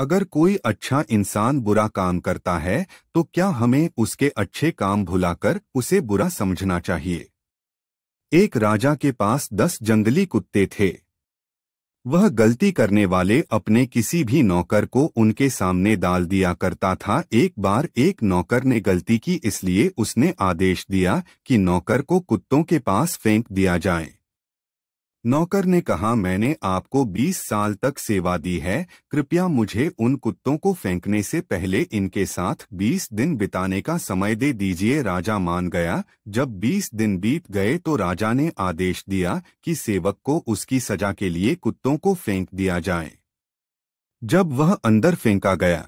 अगर कोई अच्छा इंसान बुरा काम करता है तो क्या हमें उसके अच्छे काम भुलाकर उसे बुरा समझना चाहिए एक राजा के पास दस जंगली कुत्ते थे वह गलती करने वाले अपने किसी भी नौकर को उनके सामने डाल दिया करता था एक बार एक नौकर ने गलती की इसलिए उसने आदेश दिया कि नौकर को कुत्तों के पास फेंक दिया जाए नौकर ने कहा मैंने आपको 20 साल तक सेवा दी है कृपया मुझे उन कुत्तों को फेंकने से पहले इनके साथ 20 दिन बिताने का समय दे दीजिए राजा मान गया जब 20 दिन बीत गए तो राजा ने आदेश दिया कि सेवक को उसकी सजा के लिए कुत्तों को फेंक दिया जाए जब वह अंदर फेंका गया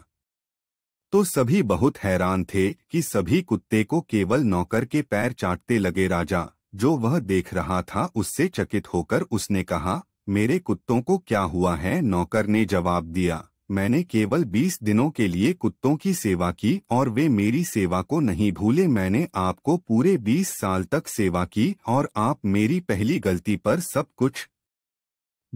तो सभी बहुत हैरान थे कि सभी कुत्ते को केवल नौकर के पैर चाटते लगे राजा जो वह देख रहा था उससे चकित होकर उसने कहा मेरे कुत्तों को क्या हुआ है नौकर ने जवाब दिया मैंने केवल बीस दिनों के लिए कुत्तों की सेवा की और वे मेरी सेवा को नहीं भूले मैंने आपको पूरे बीस साल तक सेवा की और आप मेरी पहली गलती पर सब कुछ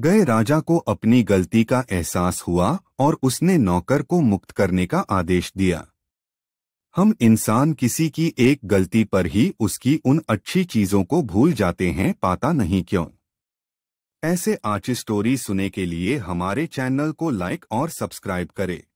गए राजा को अपनी गलती का एहसास हुआ और उसने नौकर को मुक्त करने का आदेश दिया हम इंसान किसी की एक गलती पर ही उसकी उन अच्छी चीजों को भूल जाते हैं पाता नहीं क्यों ऐसे आर्च स्टोरी सुने के लिए हमारे चैनल को लाइक और सब्सक्राइब करें